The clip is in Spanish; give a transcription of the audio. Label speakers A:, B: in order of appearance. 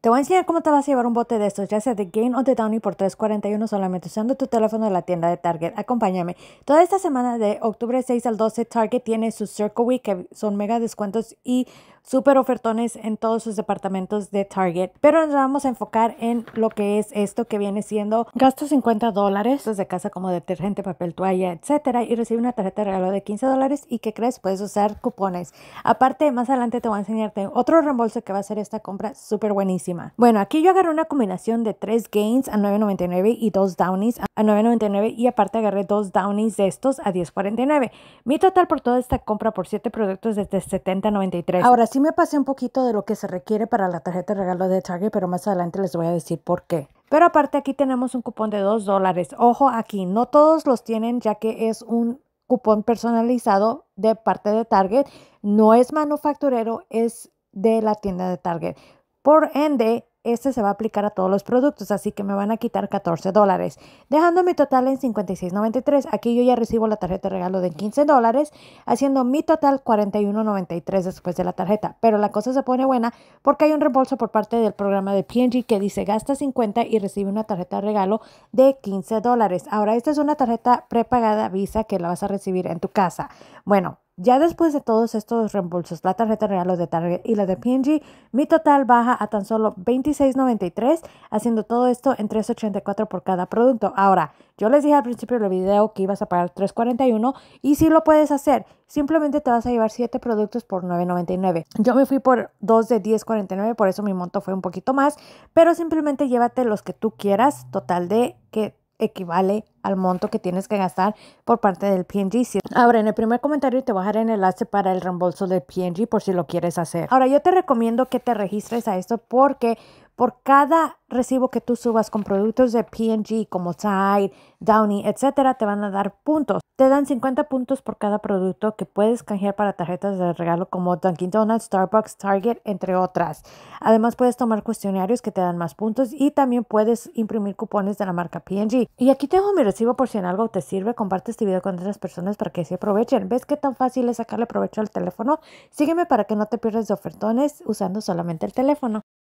A: Te voy a enseñar cómo te vas a llevar un bote de estos, ya sea de Gain o de Downy por $3.41 solamente usando tu teléfono de la tienda de Target. Acompáñame. Toda esta semana de octubre 6 al 12, Target tiene su Circle Week, que son mega descuentos y súper ofertones en todos sus departamentos de Target. Pero nos vamos a enfocar en lo que es esto que viene siendo gasto 50 dólares desde casa como detergente, papel, toalla, etcétera y recibe una tarjeta de regalo de 15 dólares y que crees puedes usar cupones. Aparte, más adelante te voy a enseñarte otro reembolso que va a ser esta compra súper buenísima. Bueno, aquí yo agarré una combinación de tres gains a 9.99 y dos downies a 9.99 y aparte agarré dos downies de estos a 10.49. Mi total por toda esta compra por 7 productos es de 70.93. Ahora sí me pasé un poquito de lo que se requiere para la tarjeta de regalo de Target, pero más adelante les voy a decir por qué. Pero aparte aquí tenemos un cupón de 2 dólares. Ojo aquí, no todos los tienen ya que es un cupón personalizado de parte de Target. No es manufacturero, es de la tienda de Target. Por ende, este se va a aplicar a todos los productos, así que me van a quitar 14 dólares, dejando mi total en 56.93. Aquí yo ya recibo la tarjeta de regalo de 15 dólares, haciendo mi total 41.93 después de la tarjeta. Pero la cosa se pone buena porque hay un reembolso por parte del programa de PNG que dice gasta 50 y recibe una tarjeta de regalo de 15 dólares. Ahora, esta es una tarjeta prepagada Visa que la vas a recibir en tu casa. Bueno, ya después de todos estos reembolsos, la tarjeta real los de Target y la de PNG, mi total baja a tan solo $26.93, haciendo todo esto en $3.84 por cada producto. Ahora, yo les dije al principio del video que ibas a pagar $3.41 y si lo puedes hacer, simplemente te vas a llevar 7 productos por $9.99. Yo me fui por 2 de $10.49, por eso mi monto fue un poquito más, pero simplemente llévate los que tú quieras, total de que equivale al monto que tienes que gastar por parte del PNG. Ahora, en el primer comentario te voy a dejar el enlace para el reembolso del PNG por si lo quieres hacer. Ahora, yo te recomiendo que te registres a esto porque por cada recibo que tú subas con productos de PG como Tide, Downy, etcétera, te van a dar puntos. Te dan 50 puntos por cada producto que puedes canjear para tarjetas de regalo como Dunkin' Donuts, Starbucks, Target, entre otras. Además, puedes tomar cuestionarios que te dan más puntos y también puedes imprimir cupones de la marca PG. Y aquí tengo mi recibo por si en algo te sirve. Comparte este video con otras personas para que se aprovechen. ¿Ves qué tan fácil es sacarle provecho al teléfono? Sígueme para que no te pierdas de ofertones usando solamente el teléfono.